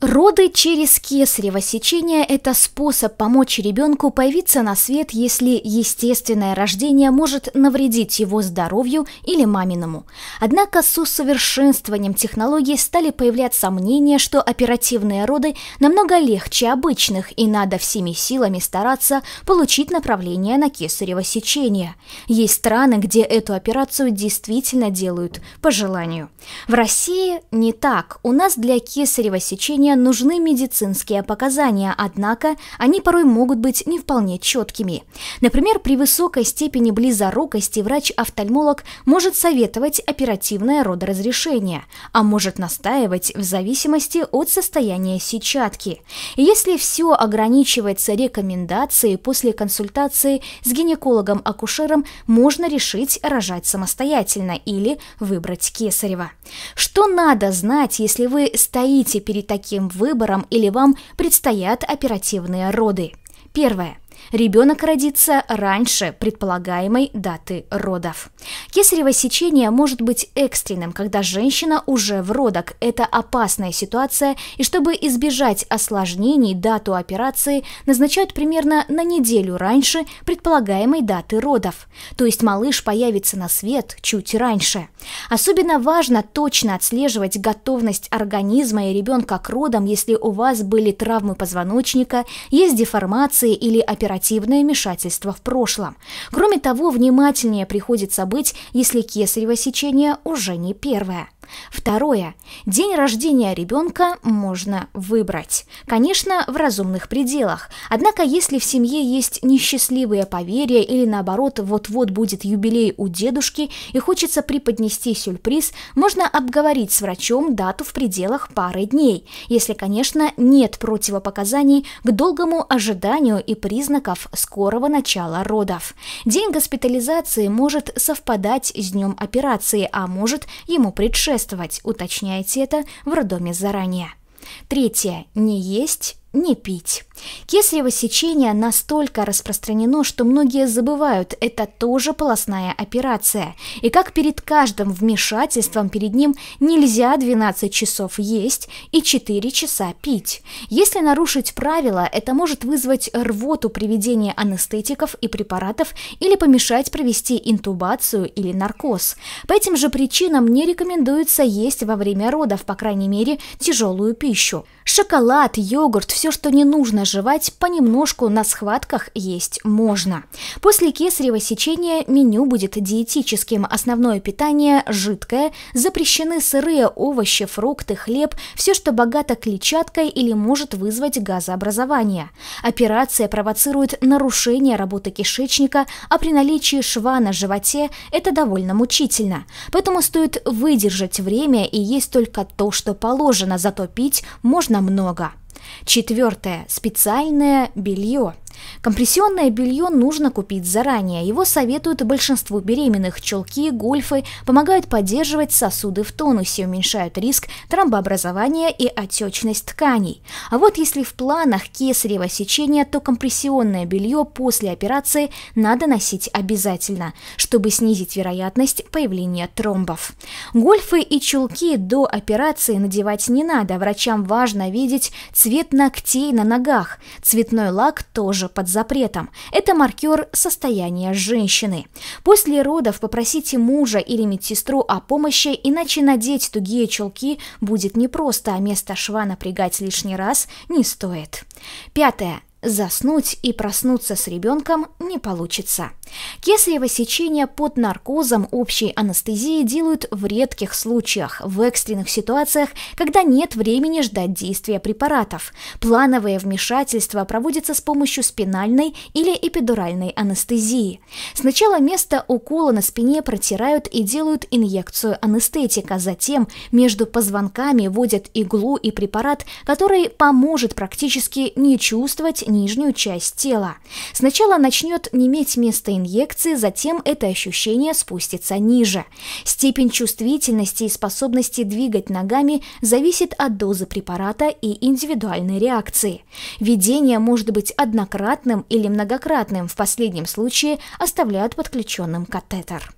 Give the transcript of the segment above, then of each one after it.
Роды через кесарево сечение – это способ помочь ребенку появиться на свет, если естественное рождение может навредить его здоровью или маминому. Однако с усовершенствованием технологий стали появляться сомнения, что оперативные роды намного легче обычных и надо всеми силами стараться получить направление на кесарево сечение. Есть страны, где эту операцию действительно делают по желанию. В России не так. У нас для кесарево сечения лечения нужны медицинские показания, однако они порой могут быть не вполне четкими. Например, при высокой степени близорукости врач-офтальмолог может советовать оперативное родоразрешение, а может настаивать в зависимости от состояния сетчатки. если все ограничивается рекомендацией после консультации с гинекологом-акушером, можно решить рожать самостоятельно или выбрать кесарева. Что надо знать, если вы стоите перед таким этим выбором или вам предстоят оперативные роды. Первое. Ребенок родится раньше предполагаемой даты родов. Кесарево сечение может быть экстренным, когда женщина уже в родах. Это опасная ситуация, и чтобы избежать осложнений, дату операции назначают примерно на неделю раньше предполагаемой даты родов. То есть малыш появится на свет чуть раньше. Особенно важно точно отслеживать готовность организма и ребенка к родам, если у вас были травмы позвоночника, есть деформации или операции оперативное вмешательство в прошлом. Кроме того, внимательнее приходится быть, если кесарево сечение уже не первое. Второе. День рождения ребенка можно выбрать. Конечно, в разумных пределах. Однако, если в семье есть несчастливые поверья или наоборот, вот-вот будет юбилей у дедушки и хочется преподнести сюрприз, можно обговорить с врачом дату в пределах пары дней, если, конечно, нет противопоказаний к долгому ожиданию и признаков скорого начала родов. День госпитализации может совпадать с днем операции, а может ему предшествовать путешествовать, уточняйте это в роддоме заранее. Третье. Не есть не пить. Кесарево сечение настолько распространено, что многие забывают, это тоже полостная операция. И как перед каждым вмешательством перед ним нельзя 12 часов есть и 4 часа пить. Если нарушить правила, это может вызвать рвоту при введении анестетиков и препаратов или помешать провести интубацию или наркоз. По этим же причинам не рекомендуется есть во время родов, по крайней мере, тяжелую пищу. Шоколад, йогурт, все, что не нужно жевать, понемножку на схватках есть можно. После кесарево сечения меню будет диетическим. Основное питание – жидкое, запрещены сырые овощи, фрукты, хлеб, все, что богато клетчаткой или может вызвать газообразование. Операция провоцирует нарушение работы кишечника, а при наличии шва на животе это довольно мучительно. Поэтому стоит выдержать время и есть только то, что положено, зато пить можно много. Четвертое. Специальное белье. Компрессионное белье нужно купить заранее. Его советуют большинству беременных. Челки, гольфы помогают поддерживать сосуды в тонусе, уменьшают риск тромбообразования и отечность тканей. А вот если в планах кесарево сечение, то компрессионное белье после операции надо носить обязательно, чтобы снизить вероятность появления тромбов. Гольфы и чулки до операции надевать не надо. Врачам важно видеть цвет ногтей на ногах. Цветной лак тоже тоже под запретом. Это маркер состояния женщины. После родов попросите мужа или медсестру о помощи, иначе надеть тугие чулки будет непросто, а место шва напрягать лишний раз не стоит. Пятое заснуть и проснуться с ребенком не получится. Кесарево сечение под наркозом общей анестезии делают в редких случаях, в экстренных ситуациях, когда нет времени ждать действия препаратов. Плановое вмешательство проводится с помощью спинальной или эпидуральной анестезии. Сначала место укола на спине протирают и делают инъекцию анестетика, затем между позвонками вводят иглу и препарат, который поможет практически не чувствовать, не нижнюю часть тела. Сначала начнет неметь место инъекции, затем это ощущение спустится ниже. Степень чувствительности и способности двигать ногами зависит от дозы препарата и индивидуальной реакции. Введение может быть однократным или многократным, в последнем случае оставляют подключенным катетер.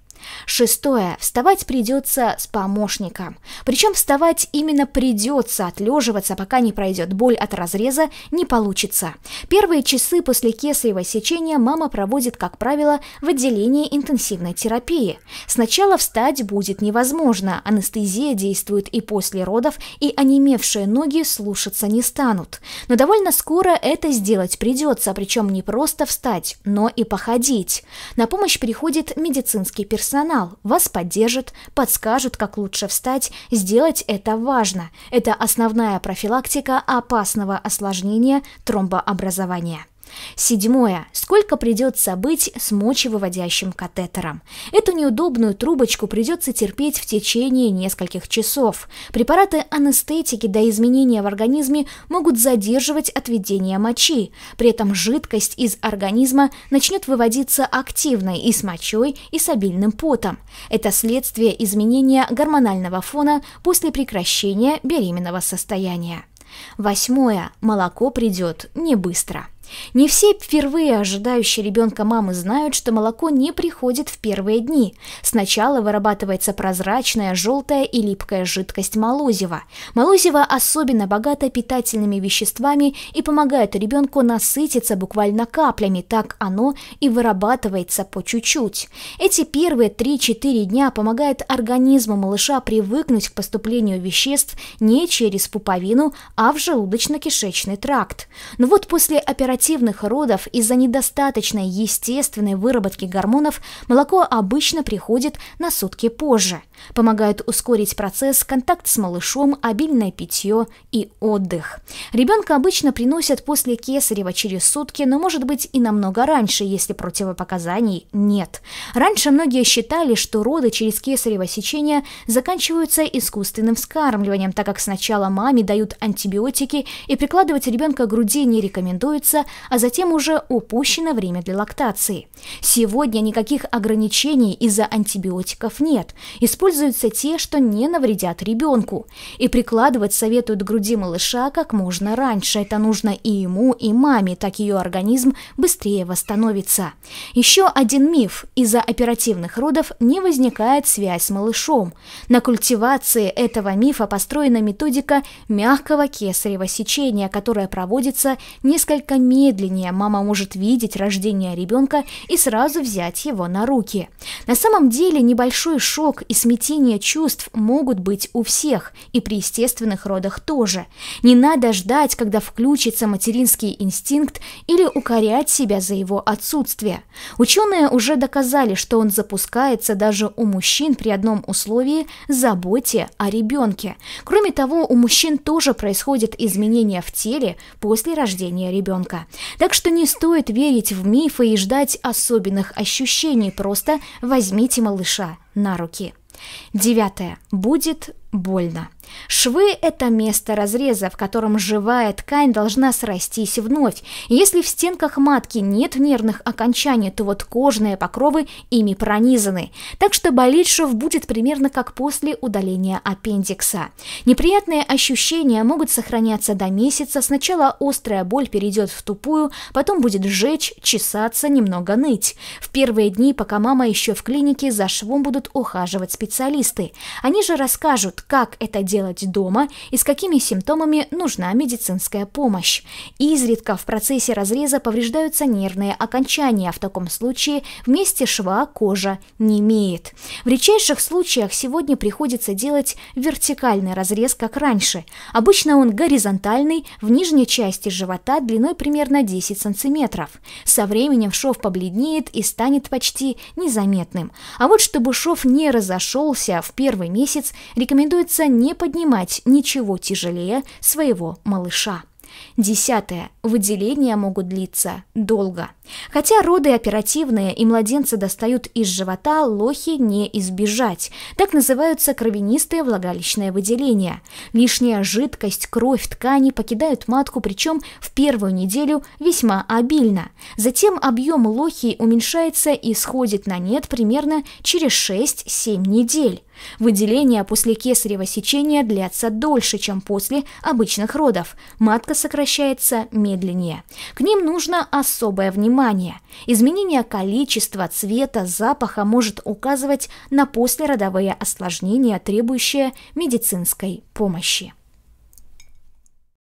Шестое. Вставать придется с помощником. Причем вставать именно придется, отлеживаться, пока не пройдет боль от разреза, не получится. Первые часы после кесарево сечения мама проводит, как правило, в отделении интенсивной терапии. Сначала встать будет невозможно, анестезия действует и после родов, и онемевшие ноги слушаться не станут. Но довольно скоро это сделать придется, причем не просто встать, но и походить. На помощь приходит медицинский персонал персонал вас поддержат, подскажут, как лучше встать. Сделать это важно. Это основная профилактика опасного осложнения тромбообразования. Седьмое. Сколько придется быть с мочевыводящим катетером? Эту неудобную трубочку придется терпеть в течение нескольких часов. Препараты анестетики до изменения в организме могут задерживать отведение мочи. При этом жидкость из организма начнет выводиться активной и с мочой, и с обильным потом. Это следствие изменения гормонального фона после прекращения беременного состояния. Восьмое. Молоко придет не быстро. Не все впервые ожидающие ребенка мамы знают, что молоко не приходит в первые дни. Сначала вырабатывается прозрачная, желтая и липкая жидкость молозива. Молозиво особенно богато питательными веществами и помогает ребенку насытиться буквально каплями, так оно и вырабатывается по чуть-чуть. Эти первые 3-4 дня помогают организму малыша привыкнуть к поступлению веществ не через пуповину, а в желудочно-кишечный тракт. Но вот после оперативного вегетативных родов из-за недостаточной естественной выработки гормонов молоко обычно приходит на сутки позже. Помогают ускорить процесс контакт с малышом, обильное питье и отдых. Ребенка обычно приносят после кесарева через сутки, но может быть и намного раньше, если противопоказаний нет. Раньше многие считали, что роды через кесарево сечение заканчиваются искусственным вскармливанием, так как сначала маме дают антибиотики и прикладывать ребенка к груди не рекомендуется, а затем уже упущено время для лактации. Сегодня никаких ограничений из-за антибиотиков нет. Используются те, что не навредят ребенку. И прикладывать советуют к груди малыша как можно раньше. Это нужно и ему, и маме, так ее организм быстрее восстановится. Еще один миф. Из-за оперативных родов не возникает связь с малышом. На культивации этого мифа построена методика мягкого кесарево сечения, которая проводится несколько месяцев медленнее мама может видеть рождение ребенка и сразу взять его на руки. На самом деле небольшой шок и смятение чувств могут быть у всех, и при естественных родах тоже. Не надо ждать, когда включится материнский инстинкт или укорять себя за его отсутствие. Ученые уже доказали, что он запускается даже у мужчин при одном условии – заботе о ребенке. Кроме того, у мужчин тоже происходят изменения в теле после рождения ребенка. Так что не стоит верить в мифы и ждать особенных ощущений, просто возьмите малыша на руки. Девятое. Будет больно. Швы – это место разреза, в котором живая ткань должна срастись вновь. Если в стенках матки нет нервных окончаний, то вот кожные покровы ими пронизаны. Так что болеть шов будет примерно как после удаления аппендикса. Неприятные ощущения могут сохраняться до месяца. Сначала острая боль перейдет в тупую, потом будет жечь, чесаться, немного ныть. В первые дни, пока мама еще в клинике, за швом будут ухаживать специалисты специалисты. Они же расскажут, как это делать дома и с какими симптомами нужна медицинская помощь. Изредка в процессе разреза повреждаются нервные окончания, а в таком случае вместе шва кожа не имеет. В редчайших случаях сегодня приходится делать вертикальный разрез, как раньше. Обычно он горизонтальный, в нижней части живота длиной примерно 10 сантиметров. Со временем шов побледнеет и станет почти незаметным. А вот чтобы шов не разошел, пришелся в первый месяц, рекомендуется не поднимать ничего тяжелее своего малыша. Десятое. Выделения могут длиться долго. Хотя роды оперативные и младенца достают из живота, лохи не избежать. Так называются кровянистые влагалищные выделения. Лишняя жидкость, кровь, ткани покидают матку, причем в первую неделю весьма обильно. Затем объем лохи уменьшается и сходит на нет примерно через 6-7 недель. Выделения после кесарево сечения длятся дольше, чем после обычных родов. Матка сокращается медленнее. К ним нужно особое внимание внимания. Изменение количества, цвета, запаха может указывать на послеродовые осложнения, требующие медицинской помощи.